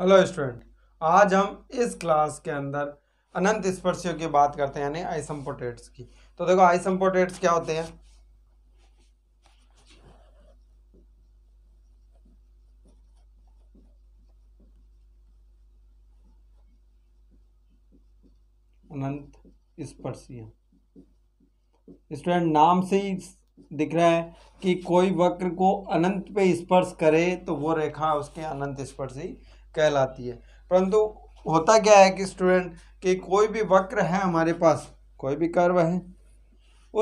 hello student आज हम इस क्लास के अंदर अनंत स्पर्शियों की बात करते हैं यानी आइसम्पोटेट्स की तो देखो आइसम्पोटेट्स क्या होते हैं अनंत स्पर्शीय स्टूडेंट नाम से ही दिख रहा है कि कोई वक्र को अनंत पे स्पर्श करे तो वो रेखा उसके अनंत स्पर्शी कहलाती है परंतु होता क्या है कि स्टूडेंट कि कोई भी वक्र है हमारे पास कोई भी कर्व है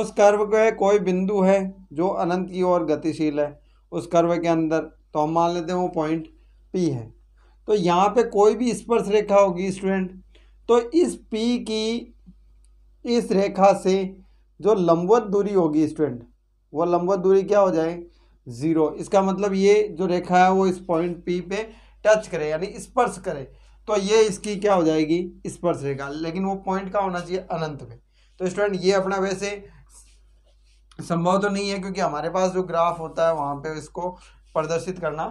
उस कर्व के कोई बिंदु है जो अनंत की ओर गतिशील है उस कर्व के अंदर तो हम मान लेते हैं वो पॉइंट पी है तो यहाँ पे कोई भी स्पर्श रेखा होगी स्टूडेंट तो इस पी की इस रेखा से जो लंबवत दूरी होगी स्टूडेंट वो लंबवत दूरी क्या हो जाए ज़ीरो इसका मतलब ये जो रेखा है वो इस पॉइंट पी पे टच करे यानी स्पर्श करे तो ये इसकी क्या हो जाएगी स्पर्श रेखा लेकिन वो पॉइंट का होना चाहिए अनंत में तो स्टूडेंट ये अपना वैसे संभव तो नहीं है क्योंकि हमारे पास जो ग्राफ होता है वहां पे इसको प्रदर्शित करना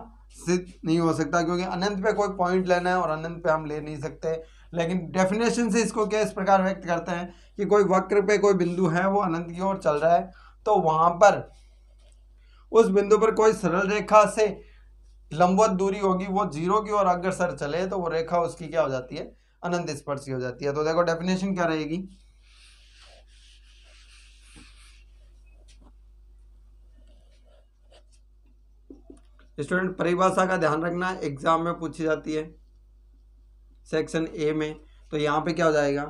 सिद्ध नहीं हो सकता क्योंकि अनंत पे कोई पॉइंट लेना है और अनंत पे हम ले नहीं सकते लेकिन डेफिनेशन से इसको क्या इस प्रकार व्यक्त करते हैं कि कोई वक्र पे कोई बिंदु है वो अनंत की ओर चल रहा है तो वहां पर उस बिंदु पर कोई सरल रेखा से लंबवत दूरी होगी वो जीरो की ओर अगर सर चले तो वो रेखा उसकी क्या हो जाती है अनंत स्पर्शी हो जाती है तो देखो डेफिनेशन क्या रहेगी स्टूडेंट परिभाषा का ध्यान रखना एग्जाम में पूछी जाती है सेक्शन ए में तो यहां पे क्या हो जाएगा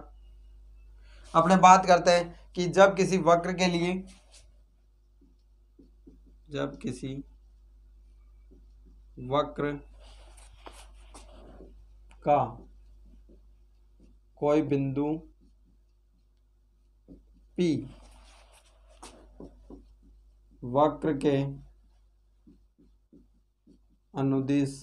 अपने बात करते हैं कि जब किसी वक्र के लिए जब किसी वक्र का कोई बिंदु पी वक्र के अनुदिश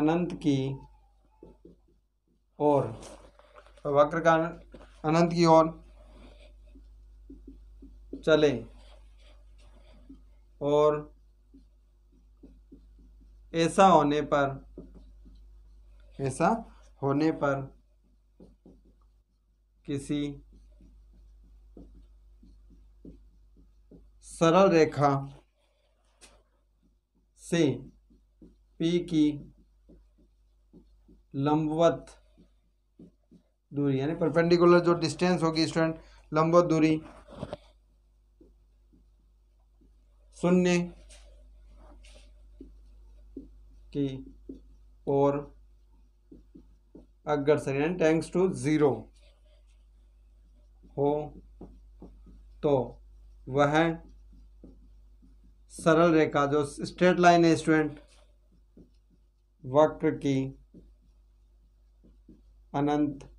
अनंत की ओर वक्र का अनंत की ओर चले और ऐसा होने पर ऐसा होने पर किसी सरल रेखा से P की लंबवत दूरी यानी परपेंडिकुलर जो डिस्टेंस होगी स्टूडेंट लंबवत दूरी शून्य की ओर अग्रसर यानी टैंक्स टू ज़ीरो हो तो वह सरल रेखा जो स्ट्रेट लाइन है स्टूडेंट वक्र की अनंत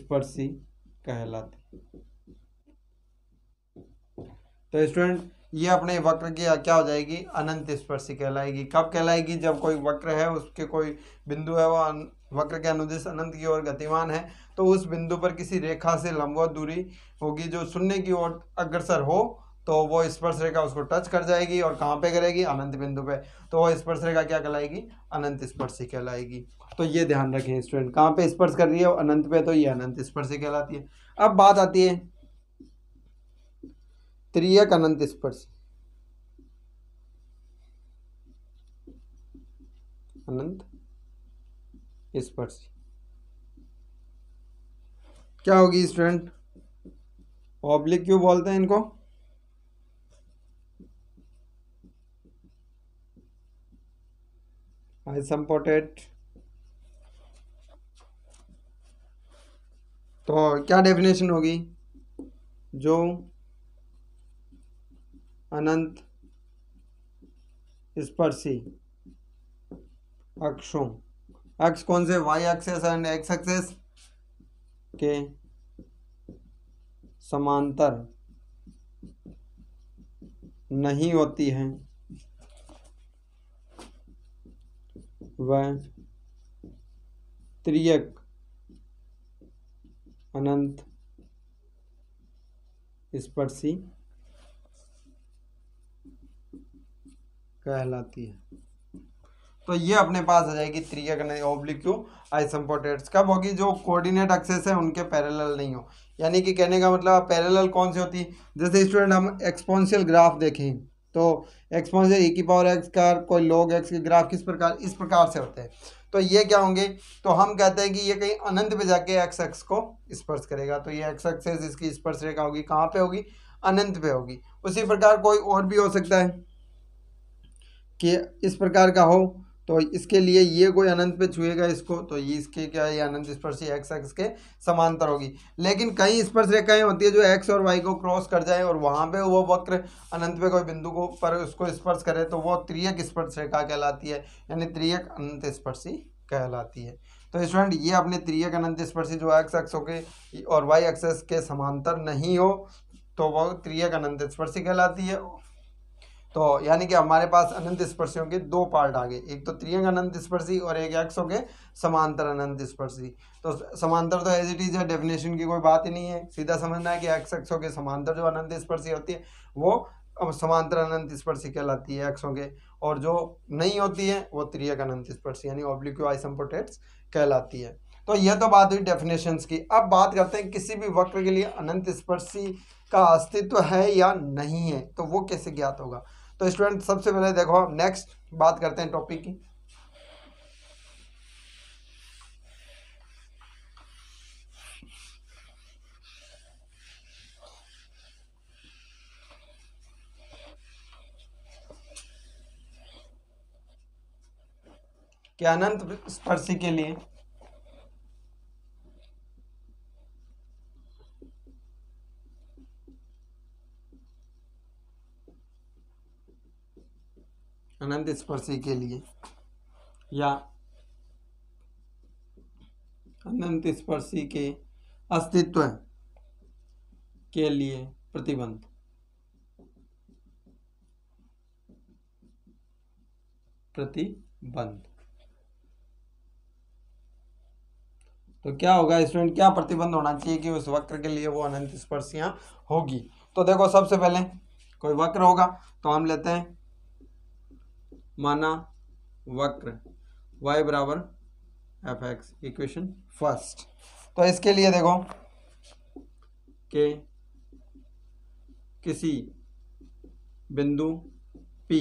स्पर्शी कहलाती तो स्टूडेंट ये अपने वक्र की क्या हो जाएगी अनंत स्पर्शी कहलाएगी कब कहलाएगी जब कोई वक्र है उसके कोई बिंदु है वह वक्र के अनुदेश अनंत की ओर गतिमान है तो उस बिंदु पर किसी रेखा से लंबवत दूरी होगी जो शून्य की ओर अग्रसर हो तो वो स्पर्श रेखा उसको टच कर जाएगी और कहाँ पे करेगी अनंत बिंदु पे तो वो स्पर्श रेखा क्या कहलाएगी अनंत स्पर्शी कहलाएगी तो ये ध्यान रखें स्टूडेंट कहाँ पे स्पर्श कर रही है अनंत पे तो ये अनंत स्पर्शी कहलाती है अब बात आती है त्रियक अनंत स्पर्श अनंत स्पर्श क्या होगी स्टूडेंट ऑब्लिक क्यों बोलते हैं इनको आई सम्पोर्टेड तो क्या डेफिनेशन होगी जो अनंत स्पर्शी अक्षों अक्ष कौन से Y axis and X axis के समांतर नहीं होती है वह त्रियक अनंत स्पर्शी कहलाती है तो ये अपने पास आ जाएगी थ्री क्या करना ओब्लिक्यू आइसम्पोटेट्स कब होगी जो कोऑर्डिनेट एक्सेस है उनके पैरेलल नहीं हो यानी कि कहने का मतलब पैरेलल कौन सी होती जैसे स्टूडेंट हम एक्सपोनशियल ग्राफ देखें तो एक्सपोनशियल ई e की पावर एक्स का कोई लोग एक्स के ग्राफ किस प्रकार इस प्रकार से होते हैं तो ये क्या होंगे तो हम कहते हैं कि ये कहीं अनंत पे जाके एक्स एक्स को स्पर्श करेगा तो ये एक्स एक्सेस इसकी स्पर्श रेखा होगी कहाँ पे होगी अनंत पे होगी उसी प्रकार कोई और भी हो सकता है कि इस प्रकार का हो तो इसके लिए ये कोई अनंत पे छुएगा इसको तो ये इसके क्या ये अनंत स्पर्शी एक्स एक्स के समांतर होगी लेकिन कई स्पर्श रेखाएं होती है जो एक्स और वाई को क्रॉस कर जाए और वहाँ पे वो वक्र अनंत पे कोई बिंदु को पर उसको स्पर्श करे तो वो त्रियक स्पर्श रेखा कहलाती है यानी त्रियक अनंत स्पर्शी कहलाती है तो स्टूडेंट ये अपने त्रियक अनंत स्पर्शी जो एक्स एक्स के और वाई एक्सेस के समांतर नहीं हो तो वह त्रियक अनंत स्पर्शी कहलाती है तो यानी कि हमारे पास अनंत स्पर्शियों के दो पार्ट आ गए एक तो त्रियंग अनंत स्पर्शी और एक एक्स हो गए समांतर अनंत स्पर्शी तो समांतर तो एज इट इज है डेफिनेशन की कोई बात ही नहीं है सीधा समझना है कि एक्स एक्सो के समांतर जो अनंत स्पर्शी होती है वो समांतर अनंत स्पर्शी कहलाती है एक्सों के और जो नहीं होती है वो त्रियक अनंत स्पर्शी यानी ओब्लिक्यू आइसम्पोटेट्स कहलाती है तो यह तो बात हुई डेफिनेशन की अब बात करते हैं किसी भी वक्र के लिए अनंत स्पर्शी का अस्तित्व है या नहीं है तो वो कैसे ज्ञात होगा तो स्टूडेंट सबसे पहले देखो नेक्स्ट बात करते हैं टॉपिक की कि अनंत स्पर्शी के लिए स्पर्शी के लिए या अनंत स्पर्शी के अस्तित्व के लिए प्रतिबंध प्रतिबंध तो क्या होगा स्टूडेंट क्या प्रतिबंध होना चाहिए कि उस वक्र के लिए वो अनंत स्पर्शियां होगी तो देखो सबसे पहले कोई वक्र होगा तो हम लेते हैं माना वक्र y बराबर एफ एक्स इक्वेशन फर्स्ट तो इसके लिए देखो के किसी बिंदु P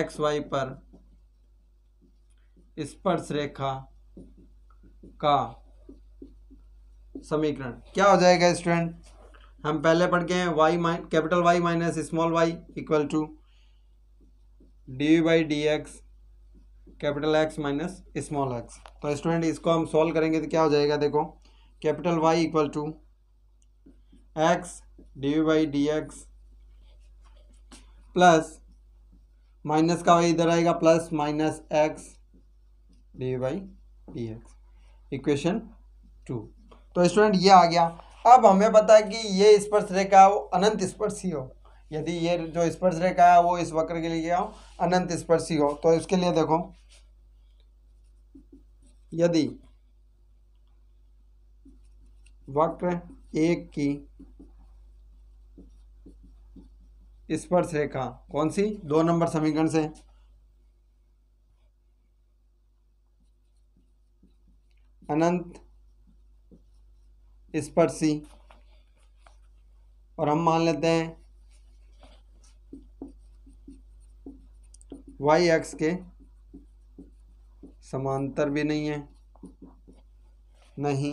एक्स वाई पर स्पर्श रेखा का समीकरण क्या हो जाएगा स्टूडेंट हम पहले पढ़ गए हैं Y minus capital Y minus small Y equal to D we by D X capital X minus small X तो स्टूडेंट इसको हम सॉल्व करेंगे तो क्या हो जाएगा देखो capital Y equal to X D we by D X plus minus का वाई इधर आएगा plus minus x D we by D X equation two तो स्टूडेंट ये आ गया अब हमें पता है कि ये स्पर्श रेखा वो अनंत ही हो यदि ये जो स्पर्श रेखा है वो इस वक्र के लिए क्या हो अनंत स्पर्शी हो तो इसके लिए देखो यदि वक्र एक की स्पर्श रेखा कौन सी दो नंबर समीकरण से अनंत स्पर्शी और हम मान लेते हैं वाई एक्स के समांतर भी नहीं है नहीं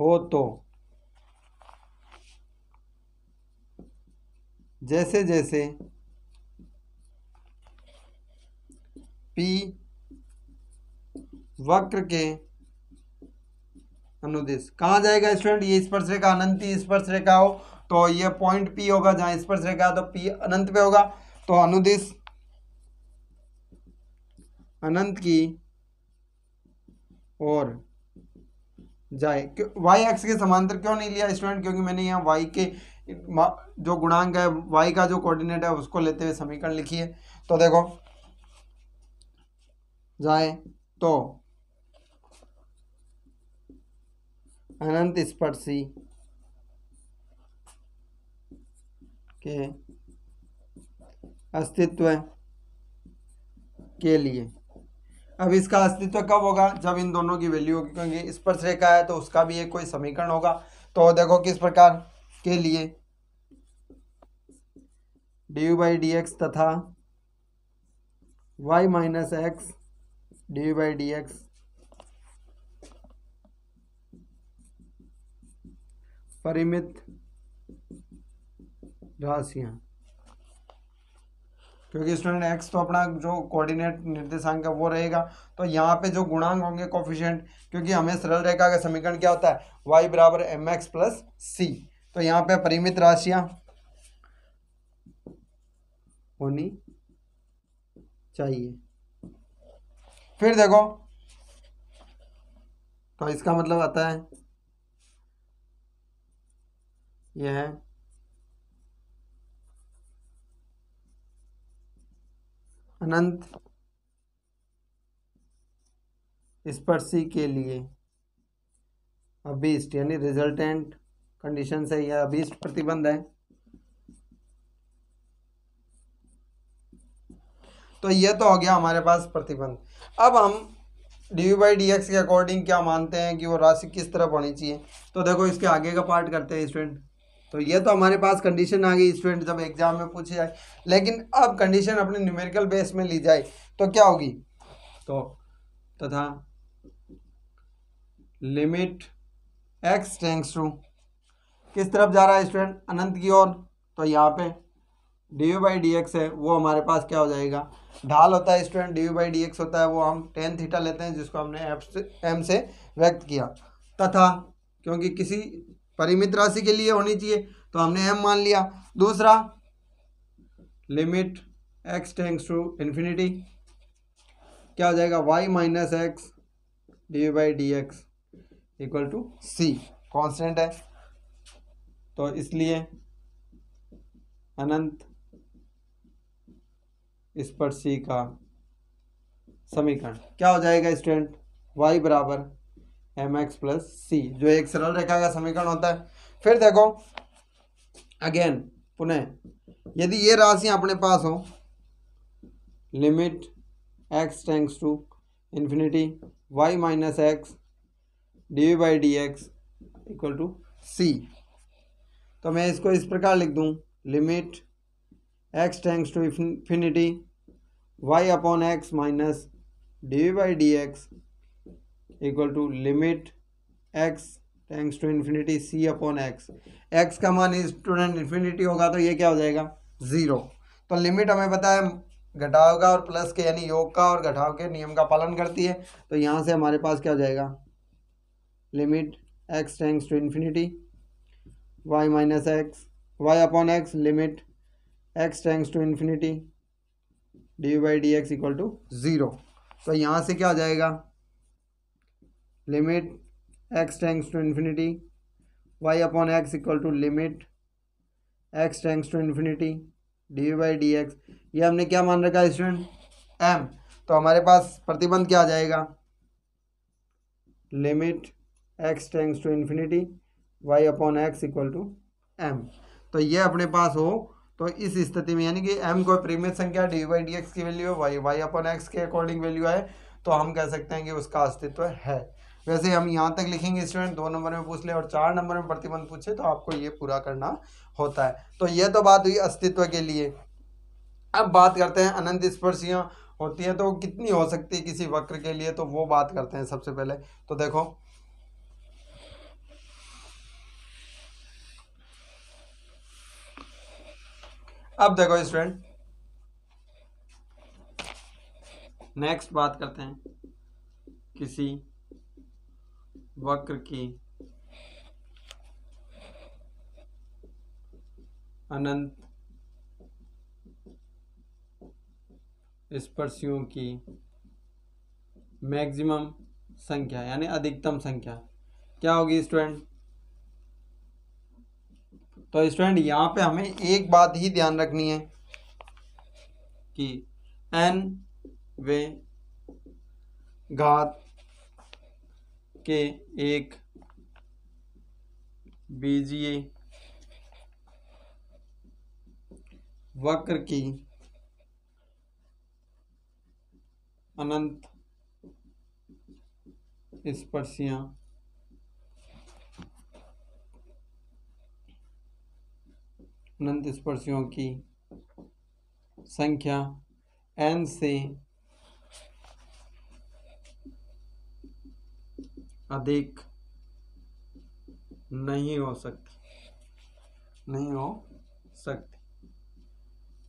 हो तो जैसे जैसे पी वक्र के अनुदेश कहाँ जाएगा स्टूडेंट ये स्पर्श रेखा अनंत स्पर्श रेखा हो तो ये पॉइंट पी होगा जहाँ स्पर्श रेखा तो पी अनंत पे होगा तो अनुदेश अनंत की और जाए वाई एक्स के समांतर क्यों नहीं लिया स्टूडेंट क्योंकि मैंने यहाँ वाई के जो गुणांक है वाई का जो कोऑर्डिनेट है उसको लेते हुए समीकरण लिखिए तो देखो जाए तो अनंत स्पर्शी के अस्तित्व के लिए अब इसका अस्तित्व कब होगा जब इन दोनों की वैल्यू होगी क्योंकि स्पर्श रेखा है तो उसका भी एक कोई समीकरण होगा तो देखो किस प्रकार के लिए D U by D X तथा Y minus x D U by D X परिमित राशियां क्योंकि स्टूडेंट एक्स तो अपना जो कोऑर्डिनेट निर्देशांक है वो रहेगा तो यहाँ पे जो गुणांक होंगे कॉफिशेंट क्योंकि हमें सरल रेखा का समीकरण क्या होता है वाई बराबर एम एक्स प्लस सी तो यहाँ पे परिमित राशियाँ होनी चाहिए फिर देखो तो इसका मतलब आता है यह है अनंत स्पर्शी के लिए अभीष्ट यानी रिजल्टेंट कंडीशन है या अभीष्ट प्रतिबंध है तो यह तो हो गया हमारे पास प्रतिबंध अब हम D U by D X के अकॉर्डिंग क्या मानते हैं कि वो राशि किस तरफ होनी चाहिए तो देखो इसके आगे का पार्ट करते हैं स्टूडेंट तो ये तो हमारे पास कंडीशन आ गई स्टूडेंट जब एग्जाम में पूछे जाए लेकिन अब कंडीशन अपने न्यूमेरिकल बेस में ली जाए तो क्या होगी तो तथा लिमिट एक्स टेंस टू किस तरफ जा रहा है स्टूडेंट अनंत की ओर तो यहाँ पे D U by D X है वो हमारे पास क्या हो जाएगा ढाल होता है student D U by D X होता है वो हम टेन थीटा लेते हैं जिसको हमने एफ से एम से व्यक्त किया तथा क्योंकि किसी परिमित राशि के लिए होनी चाहिए तो हमने एम मान लिया दूसरा limit x tends to infinity क्या हो जाएगा Y minus x D by D x equal to C constant है तो इसलिए अनंत इस पर सी का समीकरण क्या हो जाएगा स्टूडेंट वाई बराबर एम एक्स प्लस सी जो एक सरल रेखा का समीकरण होता है फिर देखो अगेन पुनः यदि ये राशि अपने पास हो limit x tends to infinity y minus x D we by D x equal to c तो मैं इसको इस प्रकार लिख दूँ limit x tends to infinity y upon x minus d we by D x equal to limit x tends to infinity c upon x x का मान student infinity होगा तो ये क्या हो जाएगा ज़ीरो तो लिमिट हमें पता है घटाव का और प्लस के यानी योग का और घटाव के नियम का पालन करती है तो यहाँ से हमारे पास क्या हो जाएगा limit x tends to infinity y minus x y upon x limit x tends to infinity d by D x equal to zero तो यहाँ से क्या हो जाएगा limit x tends to infinity y upon x equal to limit x tends to infinity d by D x ये हमने क्या मान रखा है स्टूडेंट एम तो हमारे पास प्रतिबंध क्या आ जाएगा limit x tends to infinity y upon x equal to m तो ये अपने पास हो तो इस स्थिति में यानी कि एम को प्रीमित संख्या डी वाई डी एक्स की वैल्यू है वाई वाई अपॉन एक्स के अकॉर्डिंग वैल्यू है तो हम कह सकते हैं कि उसका अस्तित्व है वैसे हम यहाँ तक लिखेंगे स्टूडेंट दो नंबर में पूछ ले और चार नंबर में प्रतिबंध पूछे तो आपको ये पूरा करना होता है तो ये तो बात हुई अस्तित्व के लिए अब बात करते हैं अनंत स्पर्शियाँ होती है तो कितनी हो सकती है किसी वक्र के लिए तो वो बात करते हैं सबसे पहले तो देखो अब देखो स्टूडेंट नेक्स्ट बात करते हैं किसी वक्र की अनंत स्पर्शियों की मैक्सिमम संख्या यानी अधिकतम संख्या क्या होगी स्टूडेंट तो स्टूडेंट यहां पे हमें एक बात ही ध्यान रखनी है कि एन वे घात के एक बीजीय वक्र की अनंत स्पर्शियां अनंत स्पर्शियों की संख्या एन से अधिक नहीं हो सकती नहीं हो सकती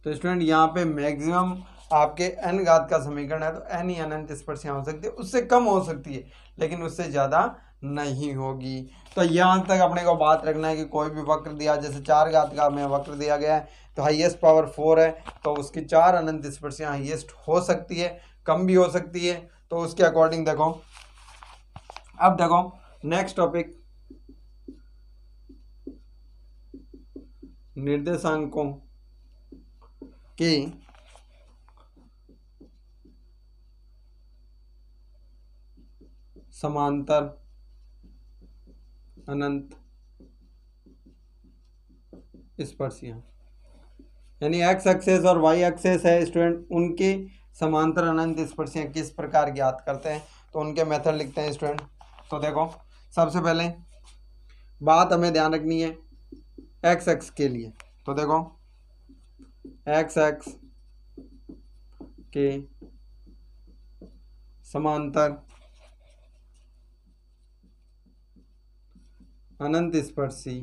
तो स्टूडेंट यहाँ पे मैक्सिमम आपके एन घात का समीकरण है तो एन ही अनंत स्पर्शियाँ हो सकती है उससे कम हो सकती है लेकिन उससे ज़्यादा नहीं होगी तो यहाँ तक अपने को बात रखना है कि कोई भी वक्र दिया जैसे चार घात का हमें वक्र दिया गया है तो हाईएस्ट पावर फोर है तो उसकी चार अनंत स्पर्शियाँ हाईएस्ट हो सकती है कम भी हो सकती है तो उसके अकॉर्डिंग देखो अब देखो नेक्स्ट टॉपिक निर्देशांकों के समांतर अनंत स्पर्शिया यानी एक्स एक्सेस और वाई एक्सेस है स्टूडेंट उनके समांतर अनंत स्पर्शियां किस प्रकार ज्ञात करते हैं तो उनके मेथड लिखते हैं स्टूडेंट तो देखो सबसे पहले बात हमें ध्यान रखनी है एक्स एक्स के लिए तो देखो एक्स एक्स के समांतर अनंत स्पर्शी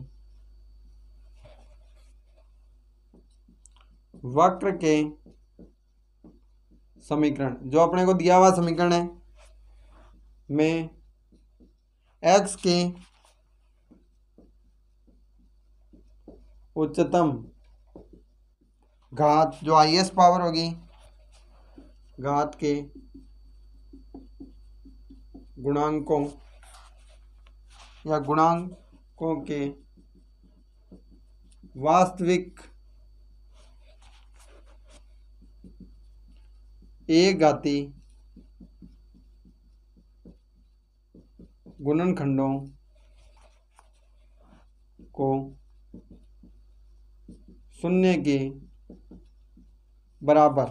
वक्र के समीकरण जो अपने को दिया हुआ समीकरण है में एक्स के उच्चतम घात जो हाइएस्ट पावर होगी घात के गुणांकों या गुणांकों के वास्तविक ए घाती गुणनखंडों को शून्य के बराबर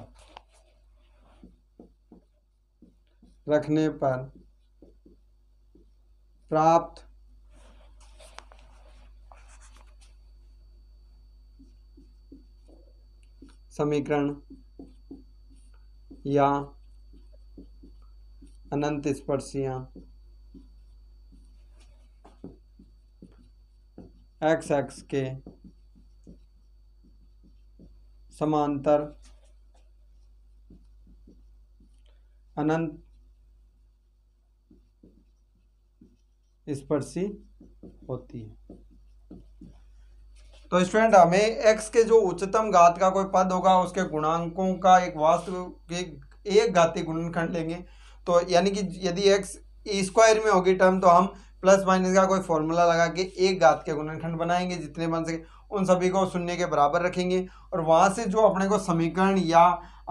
रखने पर प्राप्त समीकरण या अनंत स्पर्शियाँ एक्स एक्स के समांतर अनंत स्पर्शी होती है तो स्टूडेंट हमें एक्स के जो उच्चतम घात का कोई पद होगा उसके गुणांकों का एक वास्तविक एक घाती गुणनखंड लेंगे तो यानी कि यदि एक्स स्क्वायर e में होगी टर्म तो हम प्लस माइनस का कोई फॉर्मूला लगा के एक गात के गुणनखंड बनाएंगे जितने बन सके उन सभी को शून्य के बराबर रखेंगे और वहाँ से जो अपने को समीकरण या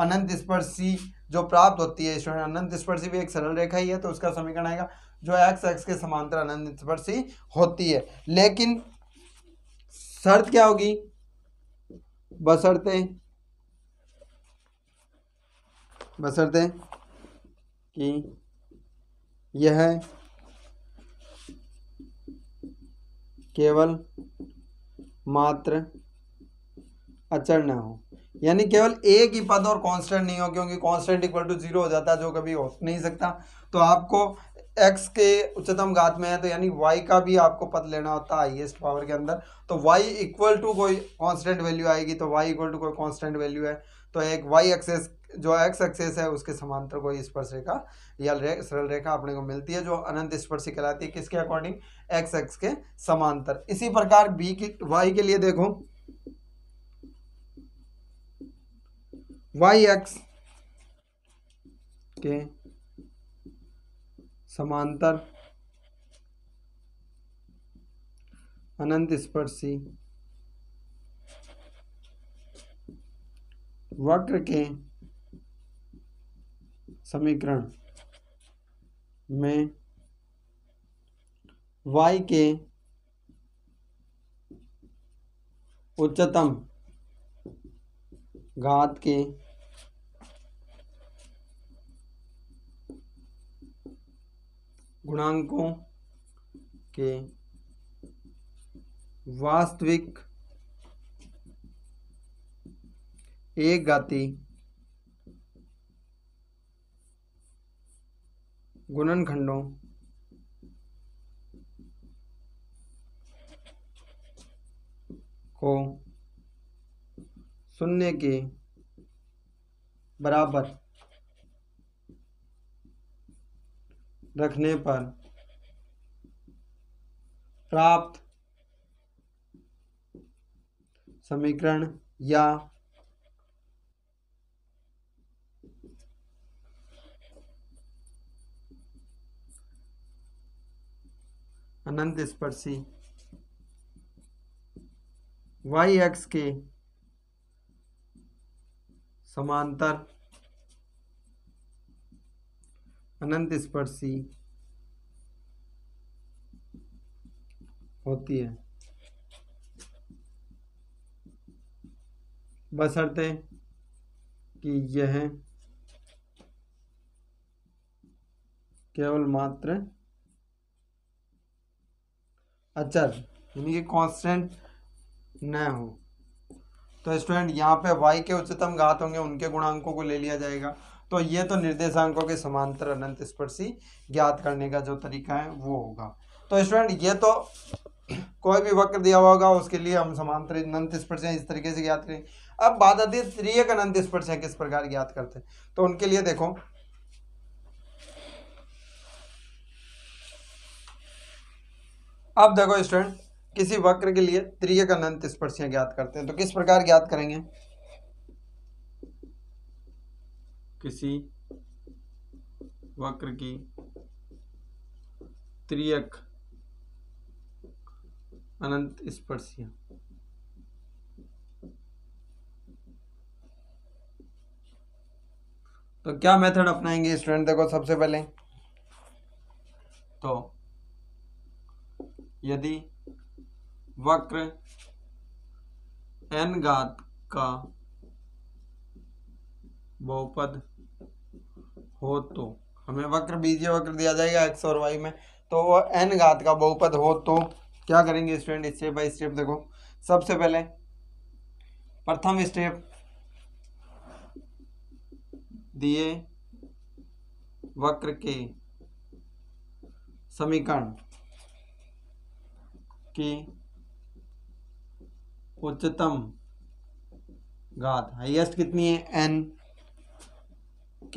अनंत स्पर्शी जो प्राप्त होती है स्टूडेंट अनंत स्पर्शी भी एक सरल रेखा ही है तो उसका समीकरण आएगा जो एक्स एक्स के समांतर अनंत स्पर्शी होती है लेकिन शर्त क्या होगी बसरते बसरते कि यह केवल मात्र अचर ना हो यानी केवल एक ही पद और कांस्टेंट नहीं हो क्योंकि कांस्टेंट इक्वल टू जीरो हो जाता है जो कभी हो नहीं सकता तो आपको एक्स के उच्चतम घात में है तो यानी वाई का भी आपको पद लेना होता है हाइएस्ट पावर के अंदर तो वाई इक्वल टू कोई कांस्टेंट वैल्यू आएगी तो वाई इक्वल टू कोई कांस्टेंट वैल्यू है तो एक वाई एक्सेस जो एक्स एक्सेस है उसके समांतर कोई स्पर्श रेखा या रे, सरल रेखा अपने को मिलती है जो अनंत स्पर्शी कहलाती है किसके अकॉर्डिंग एक्स एक्स के समांतर इसी प्रकार बी की वाई के लिए देखो वाई एक्स के समांतर अनंत स्पर्शी वक्र के समीकरण में y के उच्चतम घात के गुणांकों के वास्तविक एक गाती गुणनखंडों को शून्य के बराबर रखने पर प्राप्त समीकरण या अनंत स्पर्शी वाई एक्स के समांतर अनंत स्पर्शी होती है बसरते कि यह केवल मात्र अचर अच्छा, यानी कि कांस्टेंट न हो तो स्टूडेंट यहाँ पे y के उच्चतम घात होंगे उनके गुणांकों को ले लिया जाएगा तो ये तो निर्देशांकों के समांतर अनंत स्पर्शी ज्ञात करने का जो तरीका है वो होगा तो स्टूडेंट ये तो कोई भी वक्र दिया हुआ होगा उसके लिए हम समांतर अनंत स्पर्श इस तरीके से ज्ञात करें अब बाधा दी त्रियक अनंत स्पर्श किस प्रकार ज्ञात करते हैं तो उनके लिए देखो अब देखो स्टूडेंट किसी वक्र के लिए त्रियक का अनंत स्पर्शियां ज्ञात करते हैं तो किस प्रकार ज्ञात करेंगे किसी वक्र की त्रियक अनंत स्पर्शिया तो क्या मेथड अपनाएंगे स्टूडेंट देखो सबसे पहले तो यदि वक्र एन घात का बहुपद हो तो हमें वक्र बीजे वक्र दिया जाएगा एक्स और वाई में तो वह एन घात का बहुपद हो तो क्या करेंगे स्टूडेंट स्टेप बाय स्टेप देखो सबसे पहले प्रथम स्टेप दिए वक्र के समीकरण के उच्चतम घात हाईएस्ट कितनी है एन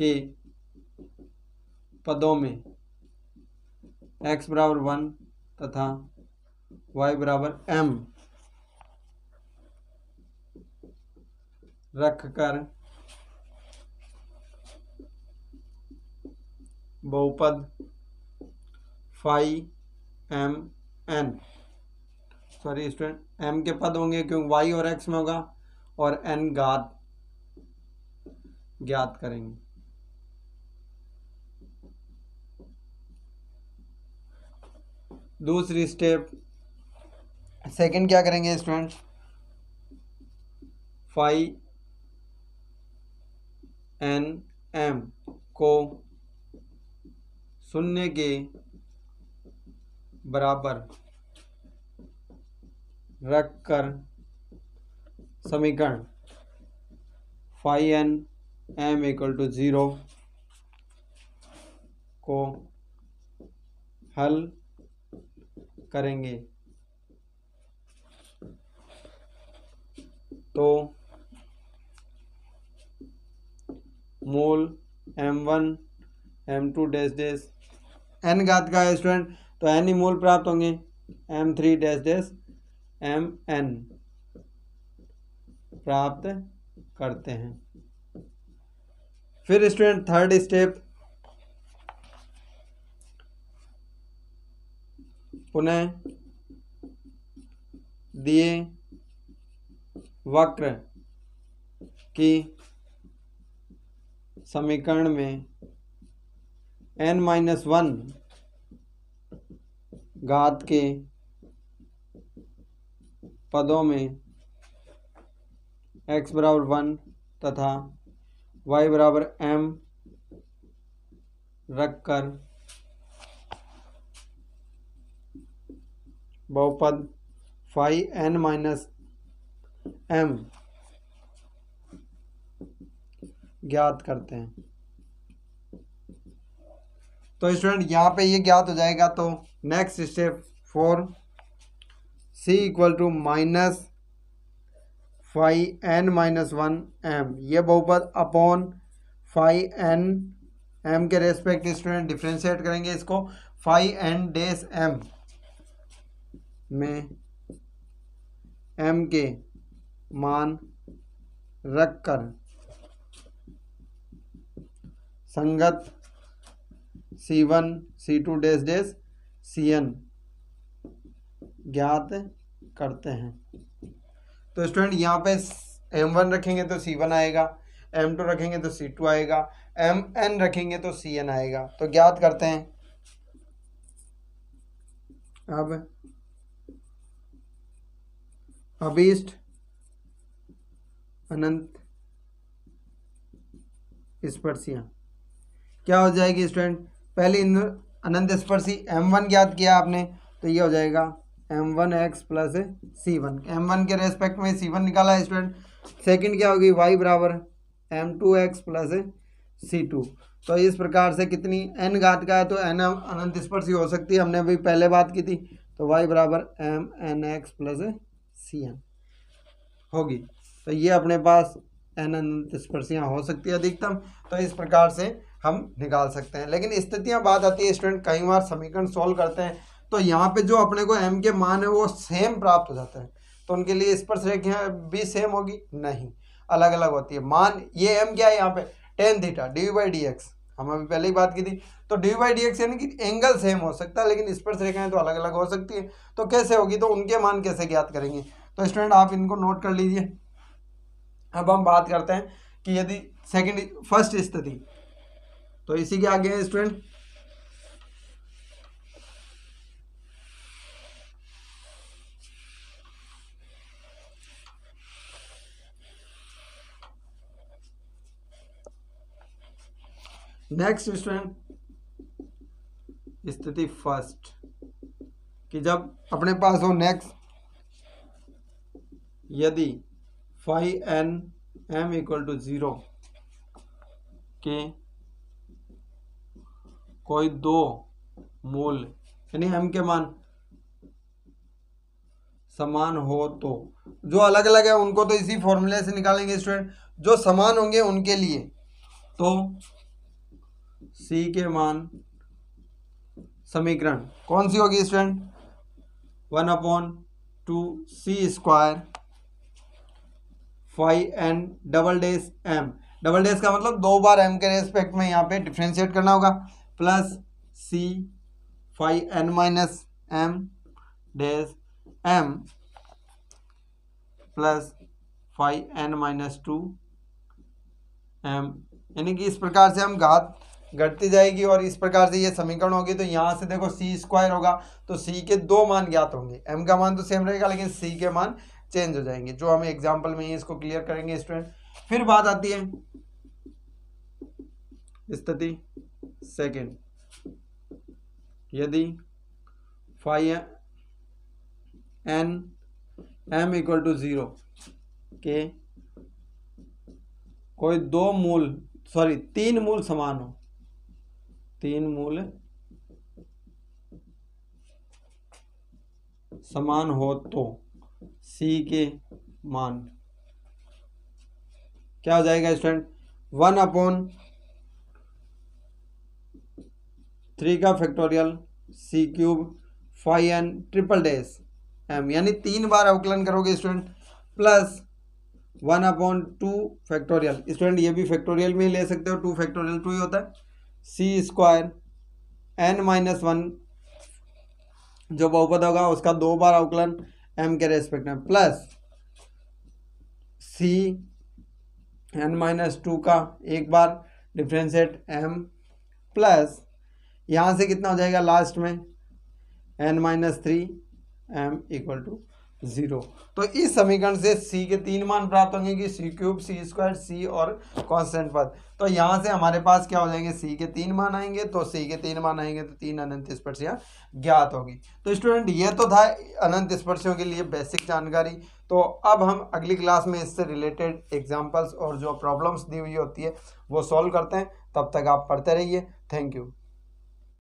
के पदों में एक्स बराबर वन तथा वाई बराबर एम रख कर बहुपद five m n sorry student m के पद होंगे क्योंकि वाई और एक्स में होगा और एन गात ज्ञात करेंगे दूसरी स्टेप सेकंड क्या करेंगे स्टूडेंट फाई एन एम को शून्य के बराबर रखकर समीकरण five n m equal to zero को हल करेंगे तो मोल m one m two dash dash n घात का स्टूडेंट तो एन ही मोल प्राप्त होंगे m three dash dash m n प्राप्त करते हैं फिर स्टूडेंट थर्ड स्टेप पुनः दिए वक्र की समीकरण में एन माइनस वन घात के पदों में x बराबर वन तथा y बराबर एम रखकर बहुपद फाइव एन माइनस एम ज्ञात करते हैं तो स्टूडेंट यहाँ पे ये ज्ञात हो जाएगा तो next step four c equal to minus five n minus one m ये बहुपद अपॉन फाइव एन एम के रेस्पेक्ट स्टूडेंट डिफ्रेंशिएट करेंगे इसको फाइव एन डेस एम में एम के मान रख कर संगत c one c two dash dash c n ज्ञात करते हैं तो स्टूडेंट यहाँ पे एम वन रखेंगे तो सी वन आएगा एम टू रखेंगे तो सी टू आएगा एम एन रखेंगे तो सी एन आएगा तो ज्ञात करते हैं अब अभीष्ट अनंत स्पर्शिया क्या हो जाएगी स्टूडेंट पहले अनंत स्पर्शी एम वन ज्ञात किया आपने तो ये हो जाएगा m one x plus c one m one के रेस्पेक्ट में सी वन निकाला है स्टूडेंट सेकंड क्या होगी वाई बराबर m two x plus c two तो इस प्रकार से कितनी एन घात का है तो एन अनंत स्पर्शी हो सकती है हमने अभी पहले बात की थी तो वाई बराबर m n x plus c n होगी तो ये अपने पास एन अनंत स्पर्शियाँ हो सकती है अधिकतम तो इस प्रकार से हम निकाल सकते हैं लेकिन स्थितियाँ बात आती है स्टूडेंट कई बार समीकरण सॉल्व करते हैं तो यहाँ पे जो अपने को एम के मान है वो सेम प्राप्त हो जाता है तो उनके लिए स्पर्श रेखा भी सेम होगी नहीं अलग अलग होती है मान ये एम क्या है यहाँ पे tan theta d by D x हम अभी पहले ही बात की थी तो डी बाई डी एक्स यानी कि एंगल सेम हो सकता है लेकिन स्पर्श रेखाएं तो अलग अलग हो सकती है तो कैसे होगी तो उनके मान कैसे ज्ञात करेंगे तो स्टूडेंट आप इनको नोट कर लीजिए अब हम बात करते हैं कि यदि सेकेंड फर्स्ट स्थिति तो इसी के आगे स्टूडेंट नेक्स्ट स्टूडेंट स्थिति फर्स्ट कि जब अपने पास हो नेक्स्ट यदि five n m equal to zero के कोई दो मूल यानी एम के मान समान हो तो जो अलग अलग है उनको तो इसी फॉर्मूले से निकालेंगे स्टूडेंट जो समान होंगे उनके लिए तो सी के मान समीकरण कौन सी होगी student one upon two c square five n double dash m double dash का मतलब दो बार एम के रेस्पेक्ट में यहाँ पे डिफ्रेंशिएट करना होगा plus c five n minus m dash m plus five n minus two m यानी कि इस प्रकार से हम घात घटती जाएगी और इस प्रकार से ये समीकरण होगी तो यहाँ से देखो सी स्क्वायर होगा तो सी के दो मान ज्ञात होंगे एम का मान तो सेम रहेगा लेकिन सी के मान चेंज हो जाएंगे जो हम एग्जाम्पल में इसको क्लियर करेंगे स्टूडेंट फिर बात आती है स्थिति सेकेंड यदि five n m equal to zero के कोई दो मूल सॉरी तीन मूल समान हो तीन मूल समान हो तो सी के मान क्या हो जाएगा स्टूडेंट वन अपॉन थ्री का factorial c cube five n triple dash m यानी तीन बार अवकलन करोगे student plus one upon two factorial student ये भी फैक्टोरियल में ही ले सकते हो टू फैक्टोरियल टू ही होता है c square n minus one जो बहुपद होगा उसका दो बार अवकलन एम के रेस्पेक्ट में plus c n minus two का एक बार डिफ्रेंशिएट एम प्लस यहाँ से कितना हो जाएगा लास्ट में n minus three m equal to zero तो इस समीकरण से सी के तीन मान प्राप्त होंगे कि सी क्यूब सी स्क्वायर सी और कॉन्स्टेंट पद तो यहाँ से हमारे पास क्या हो जाएंगे सी के तीन मान आएंगे तो सी के तीन मान आएंगे तो तीन अनंत स्पर्शियाँ ज्ञात होगी तो स्टूडेंट ये तो था अनंत स्पर्शियों के लिए बेसिक जानकारी तो अब हम अगली क्लास में इससे रिलेटेड एग्जाम्पल्स और जो प्रॉब्लम्स दी हुई होती है वो सॉल्व करते हैं तब तक आप पढ़ते रहिए थैंक यू